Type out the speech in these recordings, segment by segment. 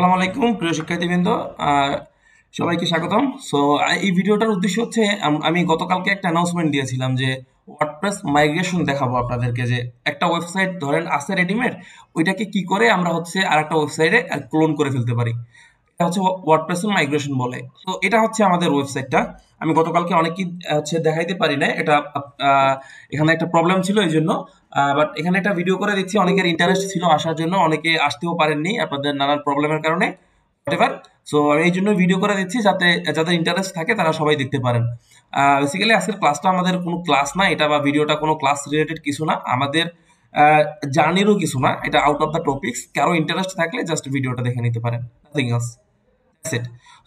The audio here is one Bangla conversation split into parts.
সালাম আলাইকুম প্রিয় শিক্ষার্থীবৃন্দ সবাইকে স্বাগতম সো এই ভিডিওটার উদ্দেশ্য হচ্ছে আমি গতকালকে একটা অ্যানাউন্সমেন্ট দিয়েছিলাম যে ওয়ার্ডপ্রেস মাইগ্রেশন দেখাবো আপনাদেরকে যে একটা ওয়েবসাইট ধরেন আছে রেডিমেড ওইটাকে কি করে আমরা হচ্ছে আর একটা ওয়েবসাইটে ক্লোন করে ফেলতে পারি এটা হচ্ছে ওয়ার্ডপ্রেসের মাইগ্রেশন বলে তো এটা হচ্ছে আমাদের ওয়েবসাইটটা আমি গতকালকে অনেকেই হচ্ছে দেখাইতে পারি না এটা এখানে একটা প্রবলেম ছিল এই জন্য বাট এখানে একটা ভিডিও করে দিচ্ছি অনেকের ইন্টারেস্ট ছিল আসার জন্য অনেকে আসতেও পারেননি আপনাদের নানান প্রবলেমের কারণে হোয়াট সো আমি এই জন্য ভিডিও করে দিচ্ছি যাতে যাদের ইন্টারেস্ট থাকে তারা সবাই দেখতে পারেন বেসিক্যালি আজকের ক্লাসটা আমাদের কোনো ক্লাস না এটা বা ভিডিওটা কোনো ক্লাস রিলেটেড কিছু না আমাদের জার্নিরও কিছু না এটা আউট অফ দ্য টপিক্স কারো ইন্টারেস্ট থাকলে জাস্ট ভিডিওটা দেখে নিতে পারেন নাথিং এলস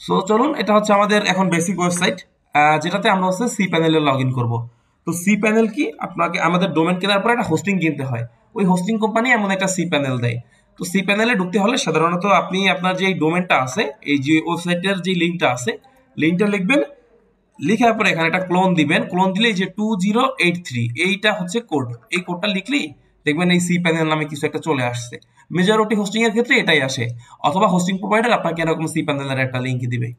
সো চলুন এটা হচ্ছে আমাদের এখন বেসিক ওয়েবসাইট যেটাতে আমরা হচ্ছে সি প্যানেলে লগ ইন করবো তো সি প্যানেল কি আপনাকে আমাদের ডোমেন কেনার পরে একটা হোস্টিং কিনতে হয় ওই হোস্টিং কোম্পানি এমন একটা সি প্যানেল দেয় তো সি প্যানেলে ঢুকতে হলে সাধারণত আপনি আপনার যে ডোমেনটা আছে এই যে ওয়েবসাইটের যে লিঙ্কটা আছে লিঙ্কটা লিখবেন লিখার পরে এখানে একটা ক্লোন দিবেন ক্লোন দিলে যে টু জিরো এইট থ্রি এইটা হচ্ছে কোড এই কোডটা লিখলেই দেখবেন এই সি প্যানেল নামে কিছু একটা চলে আসছে মেজরিটি হোস্টিং এর ক্ষেত্রে এটাই আসে অথবা হোস্টিং প্রোভাইডার আপনাকে এরকম সি প্যানেলের একটা লিঙ্ক দিবে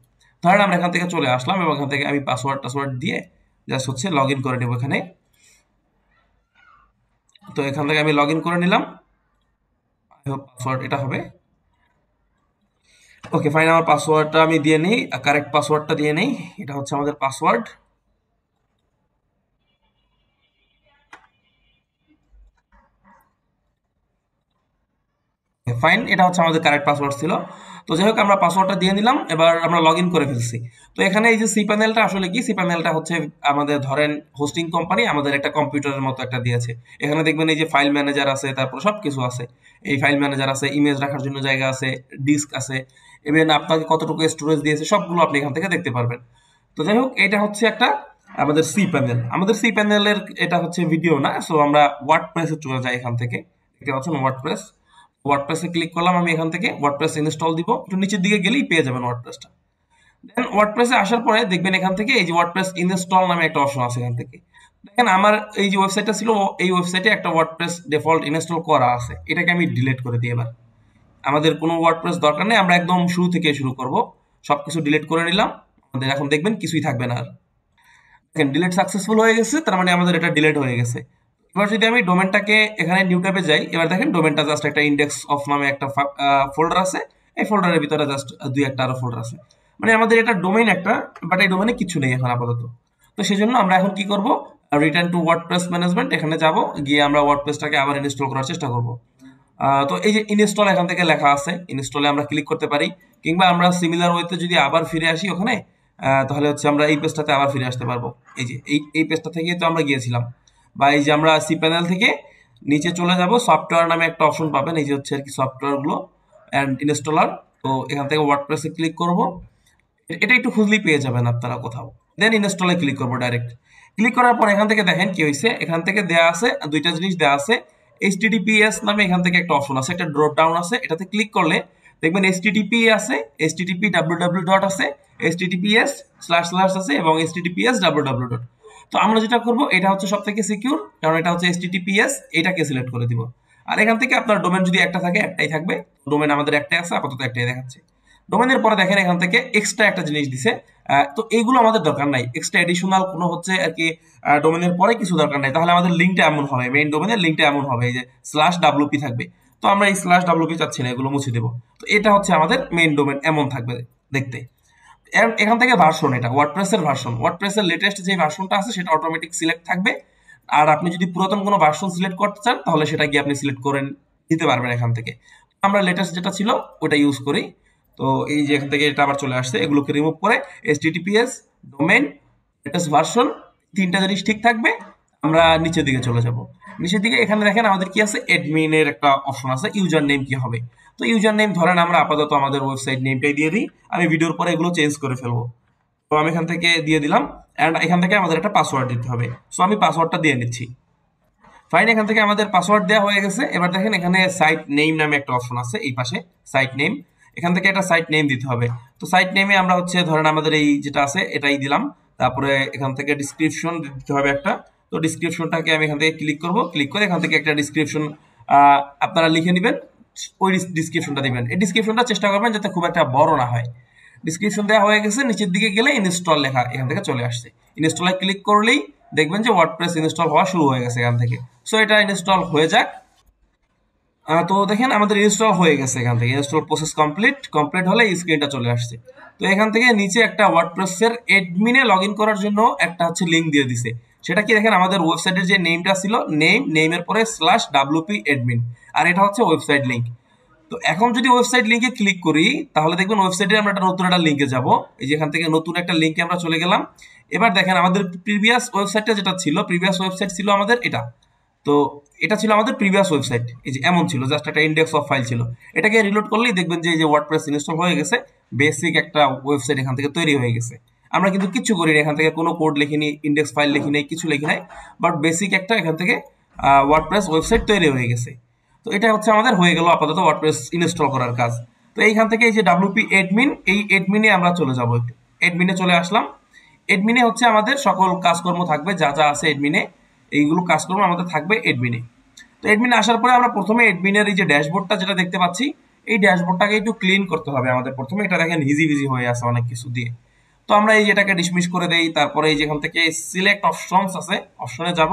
ধরেন আমরা এখান থেকে চলে আসলাম এবং এখান থেকে আমি পাসওয়ার্ড টাসওয়ার্ড দিয়ে জাস্ট হচ্ছে লগ ইন করে নেব এখানে তো এখান থেকে আমি লগ ইন করে নিলাম আই হোপ পাসওয়ার্ড এটা হবে ওকে ফাইন আমার পাসওয়ার্ডটা আমি দিয়ে নিই কারেক্ট পাসওয়ার্ডটা দিয়ে নিই এটা হচ্ছে আমাদের পাসওয়ার্ড ফাইন এটা হচ্ছে আমাদের কারেক্ট পাসওয়ার্ড ছিল তো যাই হোক আমরা পাসওয়ার্ডটা দিয়ে নিলাম এবার আমরা লগ করে ফেলছি তো এখানে এই যে সি প্যানেলটা আসলে কি সি প্যানেলটা হচ্ছে আমাদের ধরেন হোস্টিং কোম্পানি আমাদের একটা কম্পিউটারের মতো একটা দিয়েছে এখানে দেখবেন এই যে ফাইল ম্যানেজার আছে তারপর সব কিছু আছে এই ফাইল ম্যানেজার আছে ইমেজ রাখার জন্য জায়গা আছে ডিস্ক আছে ইভেন আপনাকে কতটুকু স্টোরেজ দিয়েছে সবগুলো আপনি এখান থেকে দেখতে পারবেন তো যাই হোক এটা হচ্ছে একটা আমাদের সি প্যানেল আমাদের সি প্যানেলের এটা হচ্ছে ভিডিও না সো আমরা ওয়ার্ড প্রেসে চলে যাই এখান থেকে এটা হচ্ছে ওয়ার্ড প্রেস ওয়ার্ডপ্রেসে ক্লিক করলাম আমি এখান থেকে ওয়ার্ডপ্রেস ইনস্টল দিব একটু নিচের দিকে গেলেই পেয়ে যাবেন ওয়ার্ডপ্রেসটা দেন ওয়ার্ডপ্রেসে আসার পরে দেখবেন এখান থেকে এই যে ওয়ার্ডপ্রেস ইনস্টল নামে একটা অপশন আছে এখান থেকে দেখেন আমার এই যে ওয়েবসাইটটা ছিল এই ওয়েবসাইটে একটা ওয়ার্ডপ্রেস ডিফল্ট ইনস্টল করা আছে এটাকে আমি ডিলিট করে দিই এবার আমাদের কোনো ওয়ার্ডপ্রেস দরকার নেই আমরা একদম শুরু থেকে শুরু করব সব কিছু ডিলিট করে নিলাম আমাদের এখন দেখবেন কিছুই থাকবে না আর দেখেন ডিলিট সাকসেসফুল হয়ে গেছে তার মানে আমাদের এটা ডিলিট হয়ে গেছে এবার যদি আমি ডোমেনটাকে এখানে নিউ ট্যাবে যাই এবার দেখেন ডোমেনটা জাস্ট একটা ইন্ডেক্স অফ নামে একটা ফোল্ডার আছে এই ফোল্ডারের ভিতরে জাস্ট দুই একটা আরো ফোল্ডার আছে মানে আমাদের এটা ডোমেইন একটা বাট এই ডোমেনে কিছু নেই এখন আপাতত তো সেই জন্য আমরা এখন কি করব রিটার্ন টু ওয়ার্ডপ্রেস ম্যানেজমেন্ট এখানে যাব গিয়ে আমরা ওয়ার্ডপ্রেসটাকে আবার ইনস্টল করার চেষ্টা করব তো এই যে ইনস্টল এখান থেকে লেখা আছে ইনস্টলে আমরা ক্লিক করতে পারি কিংবা আমরা সিমিলার ওয়েতে যদি আবার ফিরে আসি ওখানে তাহলে হচ্ছে আমরা এই পেজটাতে আবার ফিরে আসতে পারবো এই যে এই এই পেজটা থেকে তো আমরা গিয়েছিলাম বা এই যে আমরা সি প্যানেল থেকে নিচে চলে যাব সফটওয়্যার নামে একটা অপশন পাবেন এই যে হচ্ছে আর কি সফটওয়্যারগুলো অ্যান্ড ইনস্টলার তো এখান থেকে ওয়ার্ডপ্রেসে ক্লিক করব এটা একটু খুঁজলেই পেয়ে যাবেন আপনারা কোথাও দেন ইনস্টলে ক্লিক করবো ডাইরেক্ট ক্লিক করার পর এখান থেকে দেখেন কি হয়েছে এখান থেকে দেয়া আছে দুইটা জিনিস দেয়া আছে টিডিপিএস নামে এখান থেকে একটা অপশন আছে একটা ড্রপ ডাউন আছে এটাতে ক্লিক করলে দেখবেন টিডিপি আছে টিডিপি ডাব্লিউ ডাব্লিউ ডট আছে টিডিপিএস স্ল্যাশ স্ল্যাশ আছে এবং টিডিপিএস ডাব্লিউ ডাব্লিউ ডট তো আমরা যেটা করব এটা হচ্ছে সব থেকে সিকিউর কারণ এটা হচ্ছে এসটিটিপিএস এটাকে সিলেক্ট করে দিব আর এখান থেকে আপনার ডোমেন যদি একটা থাকে একটাই থাকবে ডোমেন আমাদের একটাই আছে আপাতত একটাই দেখাচ্ছে ডোমেনের পরে দেখেন এখান থেকে এক্সট্রা একটা জিনিস দিছে তো এইগুলো আমাদের দরকার নাই এক্সট্রা এডিশনাল কোনো হচ্ছে আর কি ডোমেনের পরে কিছু দরকার নাই তাহলে আমাদের লিঙ্কটা এমন হবে মেইন ডোমেনের লিঙ্কটা এমন হবে যে স্ল্যাশ ডাব্লুপি থাকবে তো আমরা এই স্ল্যাশ ডাব্লুপি চাচ্ছি না এগুলো মুছে দেবো তো এটা হচ্ছে আমাদের মেইন ডোমেন এমন থাকবে দেখতে এখান থেকে ভার্সন এটা এর ভার্সন এর লেটেস্ট যে ভার্সনটা আছে সেটা অটোমেটিক সিলেক্ট থাকবে আর আপনি যদি পুরাতন কোনো ভার্সন সিলেক্ট করতে চান তাহলে সেটা গিয়ে আপনি সিলেক্ট করে নিতে পারবেন এখান থেকে আমরা লেটেস্ট যেটা ছিল ওটা ইউজ করি তো এই যে এখান থেকে এটা আবার চলে আসছে এগুলোকে রিমুভ করে HTTPS domain latest version তিনটা জিনিস ঠিক থাকবে আমরা নিচের দিকে চলে যাব নিচের দিকে এখানে দেখেন আমাদের কি আছে অ্যাডমিনের একটা অপশন আছে ইউজার নেম কি হবে তো ইউজার নেম ধরেন আমরা আপাতত আমাদের ওয়েবসাইট নেমটাই দিয়ে দিই আমি ভিডিওর পরে এগুলো চেঞ্জ করে ফেলবো তো আমি এখান থেকে দিয়ে দিলাম অ্যান্ড এখান থেকে আমাদের একটা পাসওয়ার্ড দিতে হবে সো আমি পাসওয়ার্ডটা দিয়ে নিচ্ছি ফাইন এখান থেকে আমাদের পাসওয়ার্ড দেওয়া হয়ে গেছে এবার দেখেন এখানে সাইট নেম নামে একটা অপশন আছে এই পাশে সাইট নেম এখান থেকে একটা সাইট নেম দিতে হবে তো সাইট নেমে আমরা হচ্ছে ধরেন আমাদের এই যেটা আছে এটাই দিলাম তারপরে এখান থেকে ডিসক্রিপশন দিতে হবে একটা তো ডিসক্রিপশনটাকে আমি এখান থেকে ক্লিক করব ক্লিক করে এখান থেকে একটা ডিসক্রিপশন আপনারা লিখে নেবেন ওই ডিসক্রিপশনটা দিবেন এই ডিসক্রিপশনটা চেষ্টা করবেন যাতে খুব একটা বড় না হয় ডিসক্রিপশন দেওয়া হয়ে গেছে নিচের দিকে গেলে ইনস্টল লেখা এখান থেকে চলে আসছে ইনস্টলে ক্লিক করলেই দেখবেন যে ওয়ার্ডপ্রেস ইনস্টল হওয়া শুরু হয়ে গেছে এখান থেকে সো এটা ইনস্টল হয়ে যাক তো দেখেন আমাদের ইনস্টল হয়ে গেছে এখান থেকে ইনস্টল প্রসেস কমপ্লিট কমপ্লিট হলে স্ক্রিনটা চলে আসছে তো এখান থেকে নিচে একটা ওয়ার্ডপ্রেসের অ্যাডমিনে লগ ইন করার জন্য একটা হচ্ছে লিঙ্ক দিয়ে দিছে সেটা কি দেখেন আমাদের ওয়েবসাইটের যে নেমটা ছিল নেম নেমের পরে স্ল্যাশ ডাব্লুপি অ্যাডমিন আর এটা হচ্ছে ওয়েবসাইট লিঙ্ক তো এখন যদি ওয়েবসাইট লিঙ্কে ক্লিক করি তাহলে দেখবেন ওয়েবসাইটে আমরা একটা নতুন একটা লিঙ্কে যাব এই যেখান থেকে নতুন একটা লিঙ্কে আমরা চলে গেলাম এবার দেখেন আমাদের প্রিভিয়াস ওয়েবসাইটটা যেটা ছিল প্রিভিয়াস ওয়েবসাইট ছিল আমাদের এটা তো এটা ছিল আমাদের প্রিভিয়াস ওয়েবসাইট এই যে এমন ছিল জাস্ট একটা ইন্ডেক্স অফ ফাইল ছিল এটাকে রিলোড করলেই দেখবেন যে এই যে ওয়ার্ডপ্রেস ইনস্টল হয়ে গেছে বেসিক একটা ওয়েবসাইট এখান থেকে তৈরি হয়ে গেছে আমরা কিন্তু কিচ্ছু করি না এখান থেকে কোনো কোড লিখিনি ইন্ডেক্স ফাইল লিখি নাই কিছু লিখি নাই বাট বেসিক একটা এখান থেকে ওয়ার্ডপ্রেস ওয়েবসাইট তৈরি হয়ে গেছে তো এটা হচ্ছে আমাদের হয়ে গেল আপাতত ওয়ার্ডপ্রেস ইনস্টল করার কাজ তো এইখান থেকে এই যে ডাব্লিউপি এডমিন এই এডমিনে আমরা চলে যাবো একটু এডমিনে চলে আসলাম এডমিনে হচ্ছে আমাদের সকল কাজকর্ম থাকবে যা যা আছে এডমিনে এইগুলো কাজকর্ম আমাদের থাকবে এডমিনে তো এডমিনে আসার পরে আমরা প্রথমে এডমিনের এই যে ড্যাশবোর্ডটা যেটা দেখতে পাচ্ছি এই ড্যাশবোর্ডটাকে একটু ক্লিন করতে হবে আমাদের প্রথমে এটা দেখেন হিজি ভিজি হয়ে আছে অনেক কিছু দিয়ে তো আমরা এই যেটাকে ডিসমিস করে দেই তারপরে এই যেখান থেকে সিলেক্ট অপশনস আছে অপশনে যাব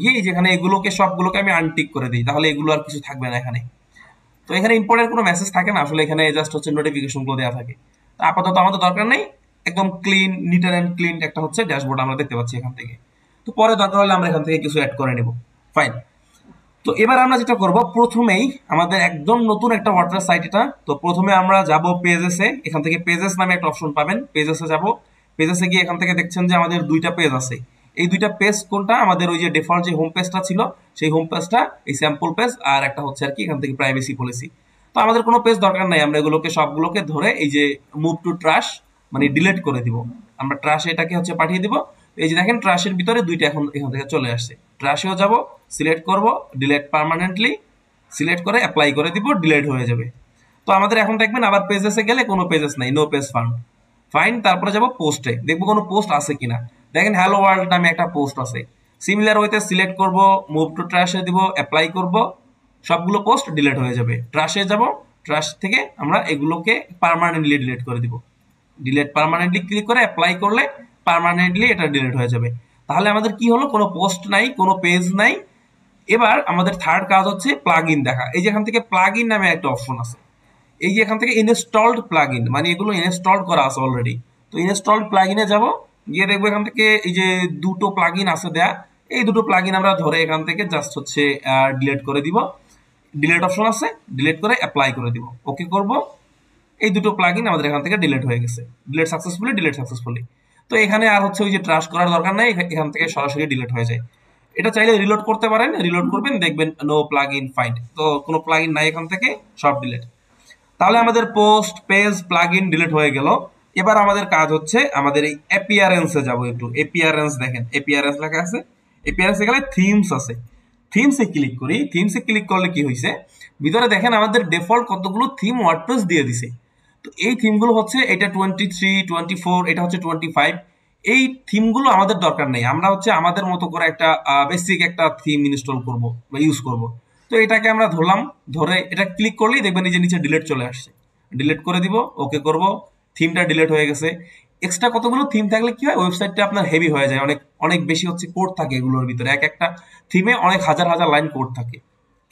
গিয়ে যেখানে এগুলোকে সবগুলোকে আমি আনটিক করে দিই তাহলে এগুলো আর কিছু থাকবে না এখানে তো এখানে ইম্পর্টেন্ট কোনো মেসেজ থাকে না আসলে এখানে জাস্ট হচ্ছে নোটিফিকেশনগুলো দেওয়া থাকে আপাতত আমাদের দরকার নেই একদম ক্লিন নিট অ্যান্ড ক্লিন একটা হচ্ছে ড্যাশবোর্ড আমরা দেখতে পাচ্ছি এখান থেকে তো পরে দরকার হলে আমরা এখান থেকে কিছু অ্যাড করে নেব ফাইন তো এবার আমরা যেটা করব প্রথমেই আমাদের একদম নতুন একটা ওয়াটার সাইট এটা তো প্রথমে আমরা যাব পেজেসে এখান থেকে পেজেস নামে একটা অপশন পাবেন পেজেসে যাব পেজেসে গিয়ে এখান থেকে দেখছেন যে আমাদের দুইটা পেজ আছে এই দুইটা পেজ কোনটা আমাদের ওই যে ডিফল্ট যে হোম পেজটা ছিল সেই হোম পেজটা এই স্যাম্পল পেজ আর একটা হচ্ছে আর কি এখান থেকে প্রাইভেসি পলিসি তো আমাদের কোনো পেজ দরকার নাই আমরা এগুলোকে সবগুলোকে ধরে এই যে মুভ টু ট্রাশ মানে ডিলিট করে দিব আমরা ট্রাশ এটাকে হচ্ছে পাঠিয়ে দিব এই যে দেখেন ট্রাশের ভিতরে দুইটা এখন এখান থেকে চলে আসছে ট্রাশেও যাব সিলেক্ট করব ডিলেট পার্মানেন্টলি সিলেক্ট করে অ্যাপ্লাই করে দিব ডিলেট হয়ে যাবে তো আমাদের এখন দেখবেন আবার পেজেসে গেলে কোনো পেজেস নাই নো পেজ ফাউন্ড ফাইন তারপরে যাব পোস্টে দেখবো কোনো পোস্ট আছে কিনা দেখেন হ্যালো ওয়ার্ল্ড নামে একটা পোস্ট আছে সিমিলার ওয়েতে সিলেক্ট করব মুভ টু ট্রাশে দিব অ্যাপ্লাই করব সবগুলো পোস্ট ডিলেট হয়ে যাবে ট্রাশে যাব ট্রাশ থেকে আমরা এগুলোকে পারমানেন্টলি ডিলেট করে দিব ডিলেট পারমানেন্টলি ক্লিক করে অ্যাপ্লাই করলে পারমানেন্টলি এটা ডিলিট হয়ে যাবে তাহলে আমাদের কি হলো কোনো পোস্ট নাই কোনো পেজ নাই এবার আমাদের থার্ড কাজ হচ্ছে প্লাগ ইন দেখা এই যেখান থেকে প্লাগ ইন নামে একটা অপশন আছে এই যে এখান থেকে ইনস্টলড প্লাগ ইন মানে এগুলো ইনস্টল করা আছে অলরেডি তো ইনস্টলড প্লাগ ইনে যাবো গিয়ে দেখবো এখান থেকে এই যে দুটো প্লাগ ইন আছে দেয়া এই দুটো প্লাগ ইন আমরা ধরে এখান থেকে জাস্ট হচ্ছে ডিলেট করে দিব ডিলেট অপশন আছে ডিলেট করে অ্যাপ্লাই করে দিব ওকে করব এই দুটো প্লাগ ইন আমাদের এখান থেকে ডিলেট হয়ে গেছে ডিলেট সাকসেসফুলি ডিলেট সাকসেসফুলি তো এখানে আর হচ্ছে ওই যে ট্রাস্ট করার দরকার নাই এখান থেকে সরাসরি ডিলিট হয়ে যায় এটা চাইলে রিলোড করতে পারেন রিলোড করবেন দেখবেন নো প্লাগ ইন ফাইন্ড তো কোনো প্লাগ ইন নাই এখান থেকে সব ডিলিট তাহলে আমাদের post page plugin delete হয়ে গেল এবার আমাদের কাজ হচ্ছে আমাদের এই অ্যাপিয়ারেন্সে যাব একটু অ্যাপিয়ারেন্স দেখেন অ্যাপিয়ারেন্স লেখা আছে অ্যাপিয়ারেন্সে গেলে থিমস আছে থিমসে ক্লিক করি থিমসে ক্লিক করলে কি হয়েছে ভিতরে দেখেন আমাদের ডিফল্ট কতগুলো থিম ওয়ার্ডপ্রেস দিয়ে দিছে তো এই থিমগুলো হচ্ছে এটা টোয়েন্টি থ্রি টোয়েন্টি ফোর এটা হচ্ছে টোয়েন্টি ফাইভ এই থিমগুলো আমাদের দরকার নেই আমরা হচ্ছে আমাদের মতো করে একটা বেসিক একটা থিম ইনস্টল করব বা ইউজ করব তো এটাকে আমরা ধরলাম ধরে এটা ক্লিক করলেই দেখবেন এই যে নিচে ডিলেট চলে আসছে ডিলেট করে দিব ওকে করব থিমটা ডিলেট হয়ে গেছে এক্সট্রা কতগুলো থিম থাকলে কি হয় ওয়েবসাইটটা আপনার হেভি হয়ে যায় অনেক অনেক বেশি হচ্ছে কোড থাকে এগুলোর ভিতরে এক একটা থিমে অনেক হাজার হাজার লাইন কোড থাকে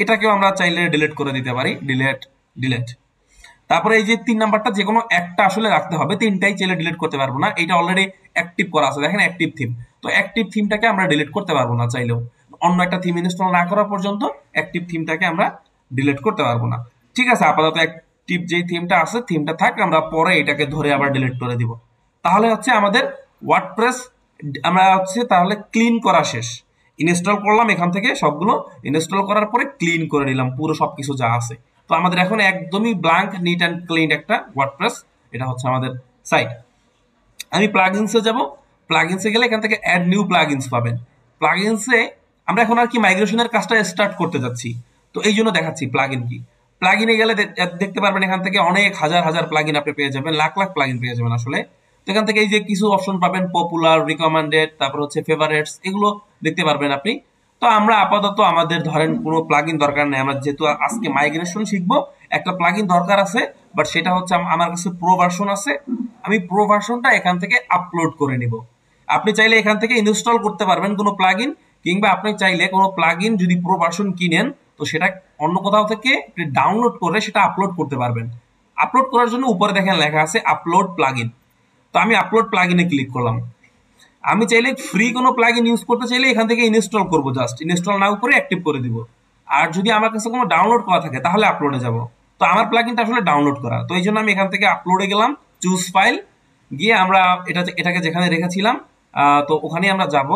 এটাকেও আমরা চাইলে ডিলেট করে দিতে পারি ডিলেট ডিলেট তারপরে এই যে তিন নাম্বারটা যে কোনো একটা আসলে রাখতে হবে তিনটাই চাইলে ডিলিট করতে পারবো না এটা অলরেডি অ্যাক্টিভ করা আছে দেখেন অ্যাক্টিভ থিম তো অ্যাক্টিভ থিমটাকে আমরা ডিলিট করতে পারবো না চাইলেও অন্য একটা থিম ইনস্টল না করা পর্যন্ত অ্যাক্টিভ থিমটাকে আমরা ডিলিট করতে পারবো না ঠিক আছে আপাতত অ্যাক্টিভ যে থিমটা আছে থিমটা থাক আমরা পরে এটাকে ধরে আবার ডিলিট করে দিব তাহলে হচ্ছে আমাদের ওয়ার্ডপ্রেস আমরা হচ্ছে তাহলে ক্লিন করা শেষ ইনস্টল করলাম এখান থেকে সবগুলো ইনস্টল করার পরে ক্লিন করে নিলাম পুরো সব কিছু যা আছে তো আমাদের এখন একদমই ব্ল্যাঙ্ক নিট অ্যান্ড ক্লিন একটা ওয়ার্ডপ্রেস এটা হচ্ছে আমাদের সাইট আমি প্লাগইনসে যাব প্লাগইনসে গেলে এখান থেকে অ্যাড নিউ প্লাগইনস পাবেন প্লাগইনসে আমরা এখন আর কি মাইগ্রেশনের কাজটা স্টার্ট করতে যাচ্ছি তো এই জন্য দেখাচ্ছি প্লাগইন কি প্লাগিনে গেলে দেখতে পারবেন এখান থেকে অনেক হাজার হাজার প্লাগইন আপনি পেয়ে যাবেন লাখ লাখ প্লাগইন পেয়ে যাবেন আসলে তো এখান থেকে এই যে কিছু অপশন পাবেন পপুলার রিকমেন্ডেড তারপর হচ্ছে ফেভারেটস এগুলো দেখতে পারবেন আপনি তো আমরা আপাতত আমাদের ধরেন কোনো প্লাগিন দরকার নেই আমরা যেহেতু আজকে মাইগ্রেশন শিখবো একটা প্লাগিন দরকার আছে বাট সেটা হচ্ছে আমার কাছে প্রো ভার্সন আছে আমি প্রো ভার্সনটা এখান থেকে আপলোড করে নিব আপনি চাইলে এখান থেকে ইনস্টল করতে পারবেন কোনো প্লাগিন কিংবা আপনি চাইলে কোনো প্লাগিন যদি প্রো ভার্সন কিনেন তো সেটা অন্য কোথাও থেকে ডাউনলোড করে সেটা আপলোড করতে পারবেন আপলোড করার জন্য উপরে দেখেন লেখা আছে আপলোড প্লাগিন তো আমি আপলোড প্লাগিনে ক্লিক করলাম আমি চাইলে ফ্রি কোনো প্লাগ ইন ইউজ করতে চাইলে এখান থেকে ইনস্টল করবো জাস্ট ইনস্টল নাও করে অ্যাক্টিভ করে দিব আর যদি আমার কাছে কোনো ডাউনলোড করা থাকে তাহলে আপলোডে যাব তো আমার প্লাগ ইনটা আসলে ডাউনলোড করা তো এই জন্য আমি এখান থেকে আপলোডে গেলাম চুজ ফাইল গিয়ে আমরা এটা এটাকে যেখানে রেখেছিলাম তো ওখানে আমরা যাব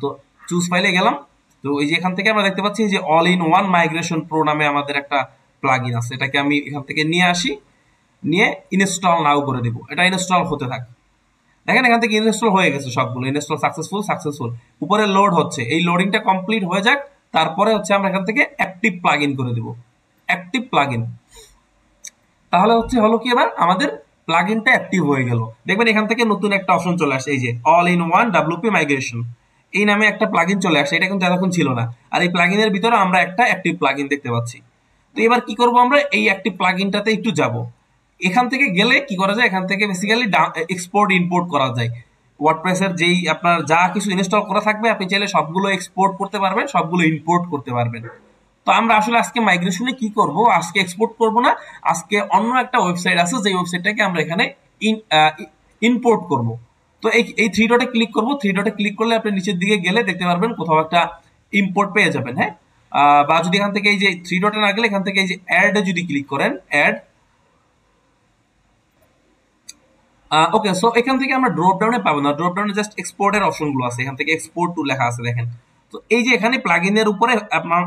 তো চুজ ফাইলে গেলাম তো এই যে এখান থেকে আমরা দেখতে পাচ্ছি যে all in one migration pro নামে আমাদের একটা প্লাগ ইন আছে এটাকে আমি এখান থেকে নিয়ে আসি নিয়ে ইনস্টল নাও করে দেবো এটা ইনস্টল হতে থাকে দেখেন এখান থেকে ইনস্টল হয়ে গেছে সবগুলো ইনস্টল সাকসেসফুল সাকসেসফুল উপরে লোড হচ্ছে এই লোডিংটা কমপ্লিট হয়ে যাক তারপরে হচ্ছে আমরা এখান থেকে অ্যাক্টিভ প্লাগ করে দিব অ্যাক্টিভ প্লাগ তাহলে হচ্ছে হলো কি এবার আমাদের প্লাগ ইনটা অ্যাক্টিভ হয়ে গেল দেখবেন এখান থেকে নতুন একটা অপশন চলে আসে এই যে all in one WP migration এই নামে একটা প্লাগ চলে আসে এটা কিন্তু এতক্ষণ ছিল না আর এই প্লাগ ভিতরে আমরা একটা অ্যাক্টিভ প্লাগ দেখতে পাচ্ছি তো এবার কি করবো আমরা এই অ্যাক্টিভ প্লাগ একটু যাবো এখান থেকে গেলে কি করা যায় এখান থেকে বেসিক্যালি এক্সপোর্ট ইম্পোর্ট করা যায় ওয়ার্ডপ্রেসের যেই আপনার যা কিছু ইনস্টল করা থাকবে আপনি চাইলে সবগুলো এক্সপোর্ট করতে পারবেন সবগুলো ইম্পোর্ট করতে পারবেন তো আমরা আসলে আজকে মাইগ্রেশনে কি করব আজকে এক্সপোর্ট করব না আজকে অন্য একটা ওয়েবসাইট আছে যে ওয়েবসাইটটাকে আমরা এখানে ইম্পোর্ট করব তো এই এই থ্রি ডটে ক্লিক করব থ্রি ডটে ক্লিক করলে আপনি নিচের দিকে গেলে দেখতে পারবেন কোথাও একটা ইম্পোর্ট পেয়ে যাবেন হ্যাঁ বা যদি এখান থেকে এই যে থ্রি ডটে না গেলে এখান থেকে এই যে অ্যাড যদি ক্লিক করেন অ্যাড ওকে সো এখান থেকে আমরা ড্রপ ডাউনে পাবো না ড্রপ ডাউনে জাস্ট এক্সপোর্টের অপশনগুলো আছে এখান থেকে এক্সপোর্ট টু লেখা আছে দেখেন তো এই যে এখানে প্লাগ এর উপরে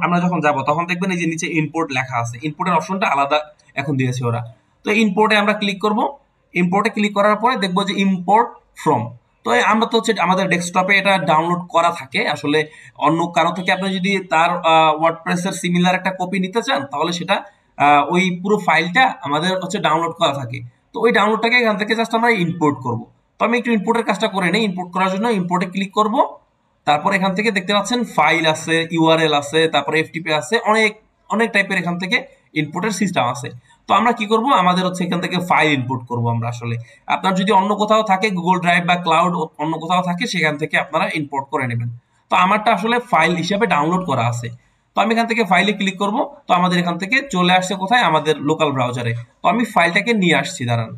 আমরা যখন যাব তখন দেখবেন এই যে নিচে ইম্পোর্ট লেখা আছে ইম্পোর্টের অপশনটা আলাদা এখন দিয়েছে ওরা তো ইম্পোর্টে আমরা ক্লিক করব ইম্পোর্টে ক্লিক করার পরে দেখবো যে ইম্পোর্ট ফ্রম তো আমরা তো হচ্ছে আমাদের ডেস্কটপে এটা ডাউনলোড করা থাকে আসলে অন্য কারো থেকে আপনি যদি তার ওয়ার্ডপ্রেসের সিমিলার একটা কপি নিতে চান তাহলে সেটা ওই পুরো ফাইলটা আমাদের হচ্ছে ডাউনলোড করা থাকে তো ওই ডাউনলোডটাকে এখান থেকে জাস্ট আমরা ইম্পোর্ট করব তো আমি একটু ইম্পোর্টের কাজটা করে নিই ইম্পোর্ট করার জন্য ইম্পোর্টে ক্লিক করব তারপর এখান থেকে দেখতে পাচ্ছেন ফাইল আছে ইউআরএল আছে তারপরে এফটিপি আছে অনেক অনেক টাইপের এখান থেকে ইনপুটের সিস্টেম আছে তো আমরা কি করব আমাদের হচ্ছে এখান থেকে ফাইল ইনপুট করব আমরা আসলে আপনার যদি অন্য কোথাও থাকে গুগল ড্রাইভ বা ক্লাউড অন্য কোথাও থাকে সেখান থেকে আপনারা ইম্পোর্ট করে নেবেন তো আমারটা আসলে ফাইল হিসাবে ডাউনলোড করা আছে তো আমি এখান থেকে ফাইলে ক্লিক করব তো আমাদের এখান থেকে চলে আসছে কোথায় আমাদের লোকাল ব্রাউজারে তো আমি ফাইলটাকে নিয়ে আসছি দাঁড়ান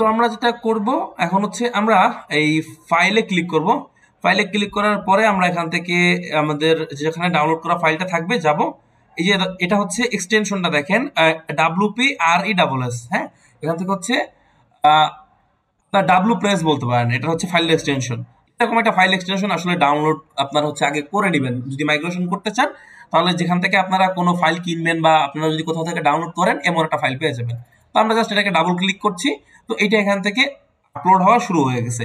তো আমরা যেটা করব এখন হচ্ছে আমরা এই ফাইলে ক্লিক করব ফাইলে ক্লিক করার পরে আমরা এখান থেকে আমাদের যেখানে ডাউনলোড করা ফাইলটা থাকবে যাব এই যে এটা হচ্ছে এক্সটেনশনটা দেখেন WP R E double S হ্যাঁ এখান থেকে হচ্ছে ডাব্লু প্রেস e বলতে পারেন এটা হচ্ছে ফাইলের এক্সটেনশন এরকম একটা ফাইল এক্সটেনশন আসলে ডাউনলোড আপনারা হচ্ছে আগে করে নেবেন যদি মাইগ্রেশন করতে চান তাহলে যেখান থেকে আপনারা কোনো ফাইল কিনবেন বা আপনারা যদি কোথাও থেকে ডাউনলোড করেন এমন একটা ফাইল পেয়ে যাবেন তো আমরা জাস্ট এটাকে ডাবল ক্লিক করছি তো এটা এখান থেকে আপলোড হওয়া শুরু হয়ে গেছে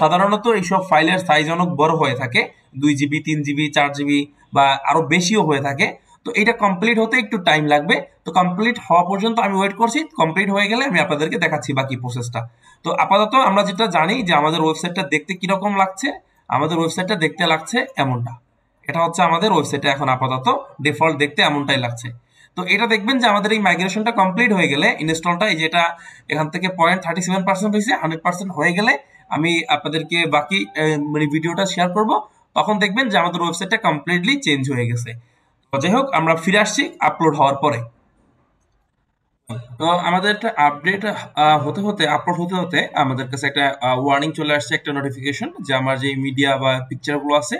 সাধারণত এইসব ফাইলের সাইজ অনেক বড় হয়ে থাকে দুই জিবি তিন জিবি চার জিবি বা আরো বেশিও হয়ে থাকে তো এটা কমপ্লিট হতে একটু টাইম লাগবে তো কমপ্লিট হওয়া পর্যন্ত আমি ওয়েট করছি কমপ্লিট হয়ে গেলে আমি আপনাদেরকে দেখাচ্ছি বাকি প্রসেসটা তো আপাতত আমরা যেটা জানি যে আমাদের ওয়েবসাইটটা দেখতে কিরকম লাগছে আমাদের ওয়েবসাইটটা দেখতে লাগছে এমনটা এটা হচ্ছে আমাদের ওয়েবসাইটটা এখন আপাতত ডিফল্ট দেখতে এমনটাই লাগছে তো এটা দেখবেন যে আমাদের এই মাইগ্রেশনটা কমপ্লিট হয়ে গেলে ইনস্টলটা এই যেটা এখান থেকে পয়েন্ট থার্টি সেভেন পার্সেন্ট হয়েছে হান্ড্রেড পার্সেন্ট হয়ে গেলে আমি আপনাদেরকে বাকি মানে ভিডিওটা শেয়ার করব তখন দেখবেন যে আমাদের ওয়েবসাইটটা কমপ্লিটলি চেঞ্জ হয়ে গেছে তো যাই হোক আমরা ফিরে আসছি আপলোড হওয়ার পরে তো আমাদের একটা আপডেট হতে হতে আপলোড হতে হতে আমাদের কাছে একটা ওয়ার্নিং চলে আসছে একটা নোটিফিকেশন যে আমার যে মিডিয়া বা পিকচারগুলো আছে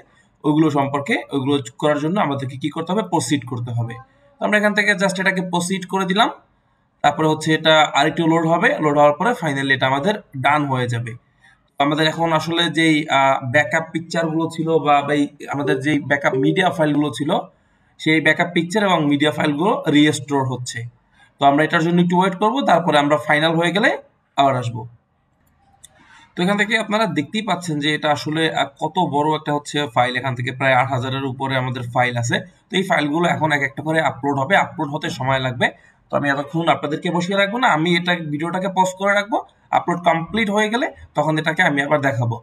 ওইগুলো সম্পর্কে ওইগুলো করার জন্য আমাদেরকে কি করতে হবে প্রসিড করতে হবে তো আমরা এখান থেকে জাস্ট এটাকে প্রসিড করে দিলাম তারপরে হচ্ছে এটা আরেকটু লোড হবে লোড হওয়ার পরে ফাইনালি এটা আমাদের ডান হয়ে যাবে আমাদের এখন আসলে যেই ব্যাকআপ পিকচারগুলো ছিল বা আমাদের যেই ব্যাকআপ মিডিয়া ফাইলগুলো ছিল সেই ব্যাকআপ পিকচার এবং মিডিয়া ফাইলগুলো রিস্টোর হচ্ছে তো আমরা এটার জন্য একটু ওয়েট করবো তারপরে আমরা ফাইনাল হয়ে গেলে আবার আসবো তো এখান থেকে আপনারা দেখতেই পাচ্ছেন যে এটা আসলে কত বড় একটা হচ্ছে ফাইল এখান থেকে প্রায় আট হাজারের উপরে আমাদের ফাইল আছে তো এই ফাইলগুলো এখন এক একটা করে আপলোড হবে আপলোড হতে সময় লাগবে তো আমি এতক্ষণ আপনাদেরকে বসিয়ে রাখবো না আমি এটা ভিডিওটাকে পজ করে রাখবো আপলোড কমপ্লিট হয়ে গেলে তখন এটাকে আমি আবার দেখাবো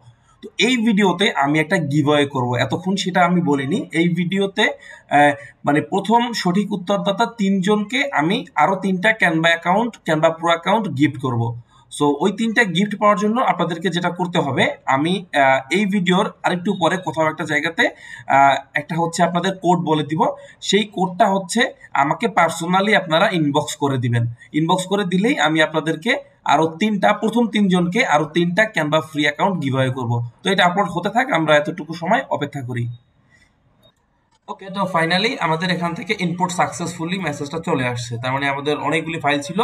তো এই ভিডিওতে আমি একটা গিভওয়ে করব এতক্ষণ সেটা আমি বলিনি এই ভিডিওতে মানে প্রথম সঠিক উত্তরদাতা তিনজনকে আমি আরও তিনটা Canva account Canva pro account gift করব সো ওই তিনটা গিফট পাওয়ার জন্য আপনাদেরকে যেটা করতে হবে আমি এই ভিডিওর আরেকটু পরে কোথাও একটা জায়গাতে একটা হচ্ছে আপনাদের কোড বলে দিব সেই কোডটা হচ্ছে আমাকে পার্সোনালি আপনারা ইনবক্স করে দিবেন ইনবক্স করে দিলেই আমি আপনাদেরকে আরও তিনটা প্রথম তিনজনকে আরো তিনটা ক্যানভা ফ্রি অ্যাকাউন্ট গিভওয়ে করব তো এটা আপলোড হতে থাক আমরা এতটুকু সময় অপেক্ষা করি ওকে তো ফাইনালি আমাদের এখান থেকে ইনপুট সাকসেসফুলি মেসেজটা চলে আসছে তার মানে আমাদের অনেকগুলি ফাইল ছিল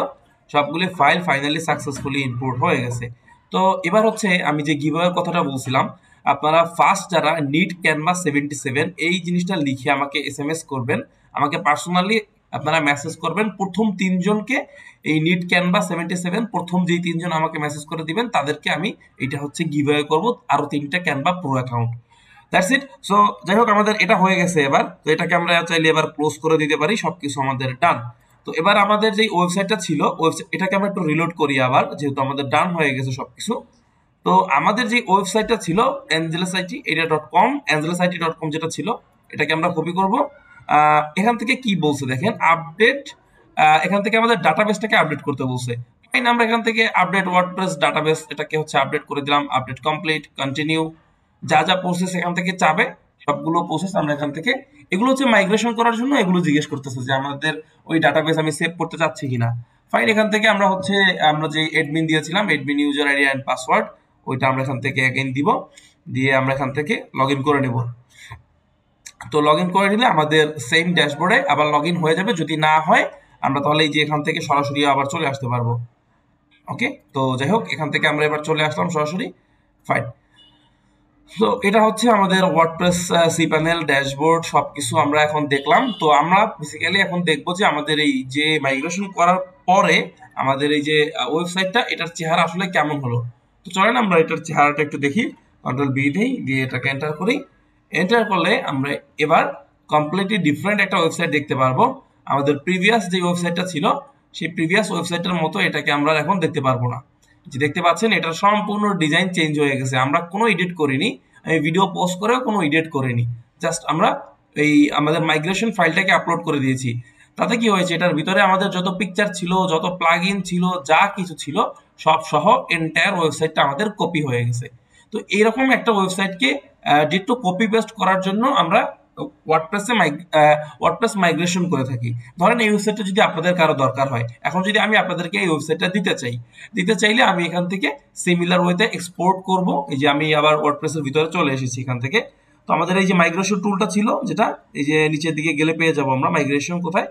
সবগুলো ফাইল ফাইনালি সাকসেসফুলি ইনপুট হয়ে গেছে তো এবার হচ্ছে আমি যে গিভওয়ের কথাটা বলছিলাম আপনারা ফার্স্ট যারা নিট ক্যানভাস সেভেন্টি সেভেন এই জিনিসটা লিখে আমাকে এস এম এস করবেন আমাকে পার্সোনালি আপনারা মেসেজ করবেন প্রথম তিনজনকে এই নিট ক্যানভা সেভেন্টি সেভেন প্রথম যেই তিনজন আমাকে মেসেজ করে দিবেন তাদেরকে আমি এটা হচ্ছে গিভওয়ে করব আরও তিনটা Canva pro account that's it so যাই হোক আমাদের এটা হয়ে গেছে এবার তো এটাকে আমরা চাইলে এবার ক্লোজ করে দিতে পারি সব কিছু আমাদের ডান তো এবার আমাদের যে ওয়েবসাইটটা ছিল ওয়েবসাইট এটাকে আমরা একটু রিলোড করি আবার যেহেতু আমাদের ডান হয়ে গেছে সব কিছু তো আমাদের যে ওয়েবসাইটটা ছিল অ্যাঞ্জেলাস আইটি এটা dot com Angelus IT dot com যেটা ছিল এটাকে আমরা কপি করব এখান থেকে কি বলছে দেখেন আপডেট এখান থেকে আমাদের ডাটাবেসটাকে আপডেট করতে বলছে ফাইন আমরা এখান থেকে আপডেট ওয়ার্ডপ্রেস ডাটাবেস এটাকে হচ্ছে আপডেট করে দিলাম আপডেট কমপ্লিট কন্টিনিউ যা যা প্রসেস এখান থেকে চাবে সবগুলো প্রসেস আমরা এখান থেকে এগুলো হচ্ছে মাইগ্রেশন করার জন্য এগুলো জিজ্ঞেস করতেছে যে আমাদের ওই ডাটাবেস আমি সেভ করতে চাচ্ছি কিনা ফাইন এখান থেকে আমরা হচ্ছে আমরা যে এডমিন দিয়েছিলাম admin user ID and password ওইটা আমরা এখান থেকে অ্যাগেন দিব দিয়ে আমরা এখান থেকে লগ ইন করে নেব তো লগ ইন করে নিলে আমাদের সেম ড্যাশবোর্ডে আবার লগ ইন হয়ে যাবে যদি না হয় আমরা তাহলে এই যে এখান থেকে সরাসরি আবার চলে আসতে পারবো ওকে তো যাই হোক এখান থেকে আমরা এবার চলে আসলাম সরাসরি ফাইন তো এটা হচ্ছে আমাদের ওয়ার্ডপ্রেস সি প্যানেল ড্যাশবোর্ড সব কিছু আমরা এখন দেখলাম তো আমরা বেসিক্যালি এখন দেখব যে আমাদের এই যে মাইগ্রেশন করার পরে আমাদের এই যে ওয়েবসাইটটা এটার চেহারা আসলে কেমন হলো তো চলেন আমরা এটার চেহারাটা একটু দেখি কন্ট্রোল বি দেই দিয়ে এটাকে এন্টার করি এন্টার করলে আমরা এবার কমপ্লিটলি ডিফারেন্ট একটা ওয়েবসাইট দেখতে পারবো আমাদের প্রিভিয়াস যে ওয়েবসাইটটা ছিল সেই প্রিভিয়াস ওয়েবসাইটের মতো এটাকে আমরা এখন দেখতে পারবো না যে দেখতে পাচ্ছেন এটা সম্পূর্ণ ডিজাইন চেঞ্জ হয়ে গেছে আমরা কোনো এডিট করিনি আমি ভিডিও পোস্ট করে কোনো এডিট করিনি জাস্ট আমরা এই আমাদের মাইগ্রেশন ফাইলটাকে আপলোড করে দিয়েছি তাতে কি হয়েছে এটার ভিতরে আমাদের যত পিকচার ছিল যত প্লাগ ছিল যা কিছু ছিল সব সহ এন্টায়ার ওয়েবসাইটটা আমাদের কপি হয়ে গেছে তো এইরকম একটা ওয়েবসাইটকে টু কপি পেস্ট করার জন্য আমরা ওয়ার্ডপ্রেসে ওয়ার্ডপ্রেস মাইগ্রেশন করে থাকি ধরেন এই ওয়েবসাইটটা যদি আপনাদের কারো দরকার হয় এখন যদি আমি আপনাদেরকে এই ওয়েবসাইটটা দিতে চাই দিতে চাইলে আমি এখান থেকে সিমিলার ওয়েতে এক্সপোর্ট করব এই যে আমি আবার ওয়ার্ডপ্রেসের ভিতরে চলে এসেছি এখান থেকে তো আমাদের এই যে মাইগ্রেশন টুলটা ছিল যেটা এই যে নিচের দিকে গেলে পেয়ে যাবো আমরা মাইগ্রেশন কোথায়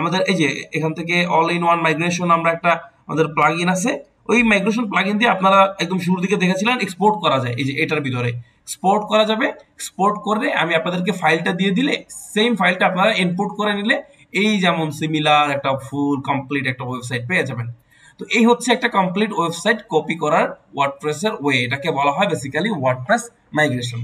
আমাদের এই যে এখান থেকে অল ইন ওয়ান মাইগ্রেশন আমরা একটা আমাদের প্লাগ আছে ওই মাইগ্রেশন প্লাগ দিয়ে আপনারা একদম শুরুর দিকে দেখেছিলেন এক্সপোর্ট করা যায় এই যে এটার ভিতরে এক্সপোর্ট করা যাবে এক্সপোর্ট করলে আমি আপনাদেরকে ফাইলটা দিয়ে দিলে সেম ফাইলটা আপনারা ইনপুট করে নিলে এই যেমন সিমিলার একটা ফুল কমপ্লিট একটা ওয়েবসাইট পেয়ে যাবেন তো এই হচ্ছে একটা কমপ্লিট ওয়েবসাইট কপি করার ওয়ার্ডপ্রেসের ওয়ে এটাকে বলা হয় basically WordPress migration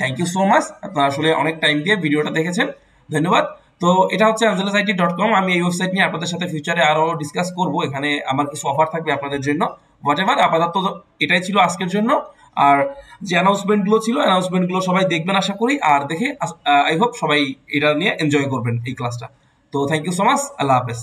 thank you so much আপনারা আসলে অনেক টাইম দিয়ে ভিডিওটা দেখেছেন ধন্যবাদ তো এটা হচ্ছে আইটি ডট কম আমি এই ওয়েবসাইট নিয়ে আপনাদের সাথে ফিউচারে আরও ডিসকাস করবো এখানে আমার কিছু অফার থাকবে আপনাদের জন্য হোয়াট এভার আপাতত এটাই ছিল আজকের জন্য আর যে অ্যানাউন্সমেন্ট গুলো ছিল অ্যানাউন্সমেন্ট গুলো সবাই দেখবেন আশা করি আর দেখে আই হোপ সবাই এটা নিয়ে এনজয় করবেন এই ক্লাসটা তো থ্যাংক ইউ সো মাচ আল্লাহ হাফেজ